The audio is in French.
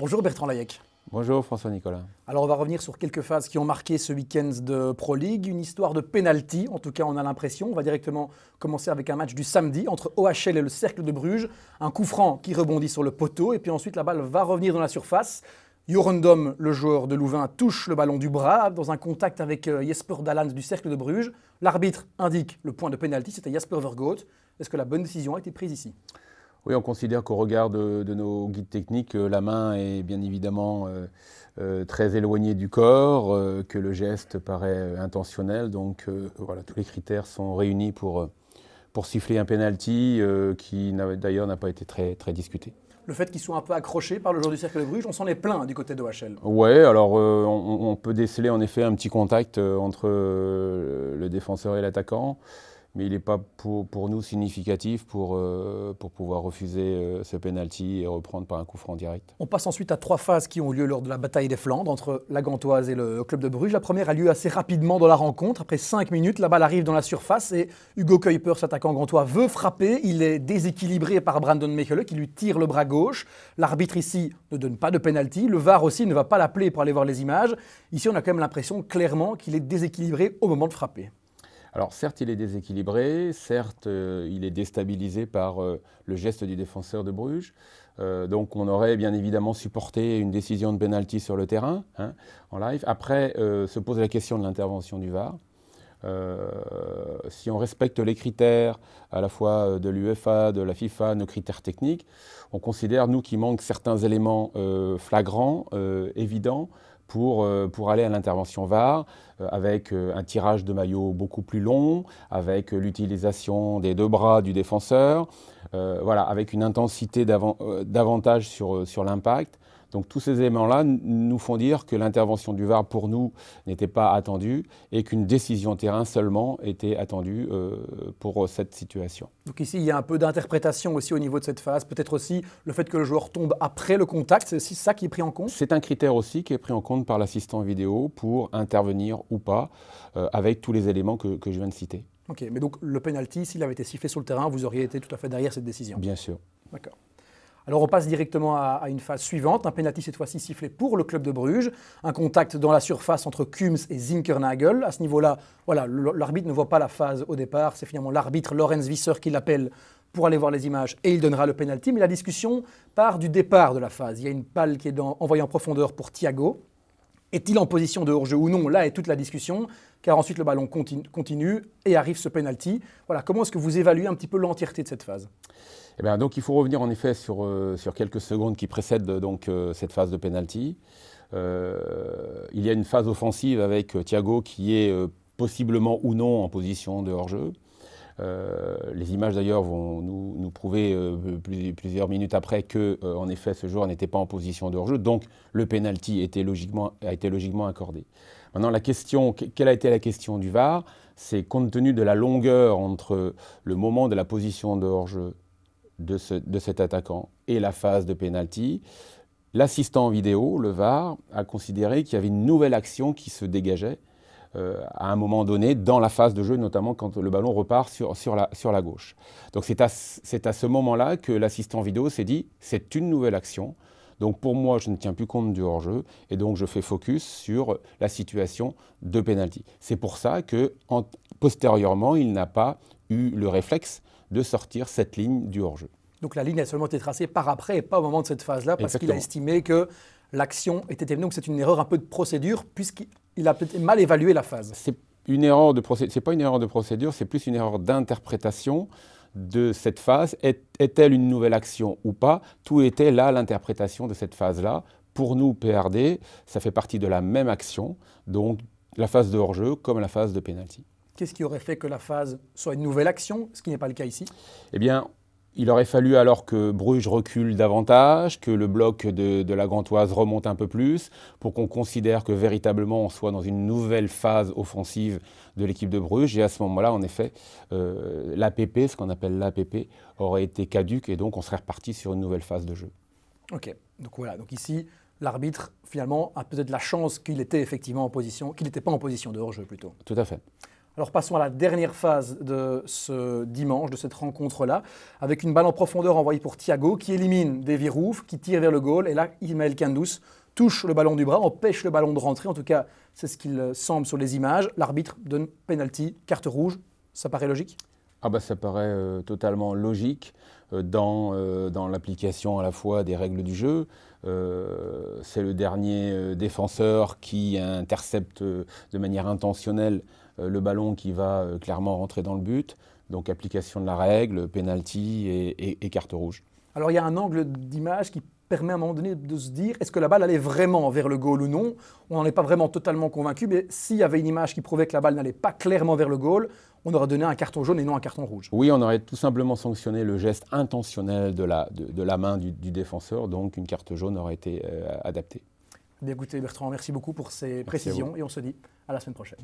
Bonjour Bertrand Layec. Bonjour François Nicolas. Alors on va revenir sur quelques phases qui ont marqué ce week-end de Pro League, une histoire de penalty, en tout cas on a l'impression. On va directement commencer avec un match du samedi entre OHL et le Cercle de Bruges, un coup franc qui rebondit sur le poteau et puis ensuite la balle va revenir dans la surface. Jorendom, le joueur de Louvain, touche le ballon du bras dans un contact avec euh, Jesper Dallans du Cercle de Bruges. L'arbitre indique le point de pénalty, c'était Jasper Vergoot. Est-ce que la bonne décision a été prise ici oui, on considère qu'au regard de, nos guides techniques, euh, la main est bien évidemment euh, euh, très éloignée du corps, que le geste paraît intentionnel. Donc voilà, tous les critères sont réunis pour, pour siffler un penalty qui d'ailleurs n'a pas été très, très discuté le fait qu'ils soient un peu accrochés par le jour du cercle de Bruges, on s'en est plein du côté d'OHL. Oui, alors on, peut déceler en effet un petit contact entre le défenseur et l'attaquant mais il n'est pas pour, nous significatif pour, euh, pouvoir refuser euh, ce penalty et reprendre par un coup franc direct. On passe ensuite à trois phases qui ont lieu lors de la bataille des Flandres entre la Gantoise et le club de Bruges. La première a lieu assez rapidement dans la rencontre. Après cinq minutes, la balle arrive dans la surface et Hugo s'attaquant s'attaquant gantois, veut frapper. Il est déséquilibré par Brandon Mechele qui lui tire le bras gauche. L'arbitre ici ne donne pas de penalty. Le VAR aussi ne va pas l'appeler pour aller voir les images. Ici, on a quand même l'impression clairement qu'il est déséquilibré au moment de frapper. Alors certes, il est déséquilibré, certes, euh, il est déstabilisé par euh, le geste du défenseur de Bruges. Euh, donc on aurait bien évidemment supporté une décision de penalty sur le terrain hein, en live. Après, se pose la question de l'intervention du VAR. si on respecte les critères à la fois de l'UEFA, de la FIFA, nos critères techniques, on considère, nous, qu'il manque certains éléments flagrants, évidents, euh, pour, aller à l'intervention VAR euh, avec euh, un tirage de maillot beaucoup plus long, avec l'utilisation des deux bras du défenseur, euh, voilà, avec une intensité euh, davantage euh, sur, l'impact. Donc tous ces éléments-là nous font dire que l'intervention du VAR pour nous n'était pas attendue et qu'une décision terrain seulement était attendue pour cette situation. Donc ici, il y a un peu d'interprétation aussi au niveau de cette phase. Peut-être aussi le fait que le joueur tombe après le contact, c'est aussi ça qui est pris en compte C'est un critère aussi qui est pris en compte par l'assistant vidéo pour intervenir ou pas avec tous les éléments que je viens de citer. Ok, mais donc le penalty, s'il avait été sifflé sur le terrain, vous auriez été tout à fait derrière cette décision Bien sûr. D'accord. Alors on passe directement à, une phase suivante, un penalty cette fois-ci sifflé pour le club de Bruges, un contact dans la surface entre Kums et Zinkernagel. À ce niveau-là, voilà, l'arbitre ne voit pas la phase au départ, c'est finalement l'arbitre Lorenz Visser qui l'appelle pour aller voir les images et il donnera le penalty. Mais la discussion part du départ de la phase. Il y a une palle qui est envoyée en profondeur pour Thiago. Est-il en position de hors-jeu ou non Là est toute la discussion, car ensuite le ballon continue, et arrive ce penalty. Voilà, comment est-ce que vous évaluez un petit peu l'entièreté de cette phase eh bien, donc il faut revenir en effet sur, euh, quelques secondes qui précèdent donc euh, cette phase de penalty. Euh, il y a une phase offensive avec Thiago qui est possiblement ou non en position de hors-jeu. Euh, les images d'ailleurs vont nous, prouver euh, plusieurs minutes après que, euh, en effet, ce joueur n'était pas en position de hors-jeu, donc le penalty était logiquement, a été logiquement accordé. Maintenant, la question, quelle a été la question du VAR C'est compte tenu de la longueur entre le moment de la position de hors-jeu de, de cet attaquant et la phase de penalty, l'assistant vidéo, le VAR, a considéré qu'il y avait une nouvelle action qui se dégageait euh, à un moment donné dans la phase de jeu, notamment quand le ballon repart sur, sur, la, sur la gauche. Donc c'est à, à ce moment-là que l'assistant vidéo s'est dit, c'est une nouvelle action. Donc pour moi, je ne tiens plus compte du hors-jeu et donc je fais focus sur la situation de penalty. C'est pour ça que postérieurement, il n'a pas eu le réflexe de sortir cette ligne du hors-jeu. Donc la ligne a seulement été tracée par après et pas au moment de cette phase-là parce qu'il a estimé que l'action était terminée. Donc c'est une erreur un peu de procédure puisqu'il il a peut-être mal évalué la phase. C'est une erreur de c'est pas une erreur de procédure, c'est plus une erreur d'interprétation de cette phase. Est-elle une nouvelle action ou pas Tout était là l'interprétation de cette phase-là. Pour nous, PRD, ça fait partie de la même action, donc la phase de hors-jeu comme la phase de pénalty. Qu'est-ce qui aurait fait que la phase soit une nouvelle action, ce qui n'est pas le cas ici Eh bien, il aurait fallu alors que Bruges recule davantage, que le bloc de, la Gantoise remonte un peu plus, pour qu'on considère que véritablement on soit dans une nouvelle phase offensive de l'équipe de Bruges. Et à ce moment-là, en effet, euh, l'APP, ce qu'on appelle l'APP, aurait été caduque et donc on serait reparti sur une nouvelle phase de jeu. Ok, donc voilà, donc ici, l'arbitre finalement a peut-être la chance qu'il était effectivement en position, qu'il n'était pas en position de hors-jeu plutôt. Tout à fait. Alors passons à la dernière phase de ce dimanche, de cette rencontre-là, avec une balle en profondeur envoyée pour Thiago qui élimine Davy Virouf, qui tire vers le goal. Et là, Ismaël Kandous touche le ballon du bras, empêche le ballon de rentrer. En tout cas, c'est ce qu'il semble sur les images. L'arbitre donne penalty, carte rouge. Ça paraît logique ah bah ça paraît euh, totalement logique euh, dans, euh, dans l'application à la fois des règles du jeu. c'est le dernier défenseur qui intercepte de manière intentionnelle euh, le ballon qui va euh, clairement rentrer dans le but. Donc application de la règle, penalty et, carte rouge. Alors il y a un angle d'image qui permet à un moment donné de se dire est-ce que la balle allait vraiment vers le goal ou non On n'en est pas vraiment totalement convaincu, mais s'il y avait une image qui prouvait que la balle n'allait pas clairement vers le goal, on aurait donné un carton jaune et non un carton rouge. Oui, on aurait tout simplement sanctionné le geste intentionnel de la, main du, défenseur, donc une carte jaune aurait été euh, adaptée. Eh bien écoutez Bertrand, merci beaucoup pour ces précisions et on se dit à la semaine prochaine.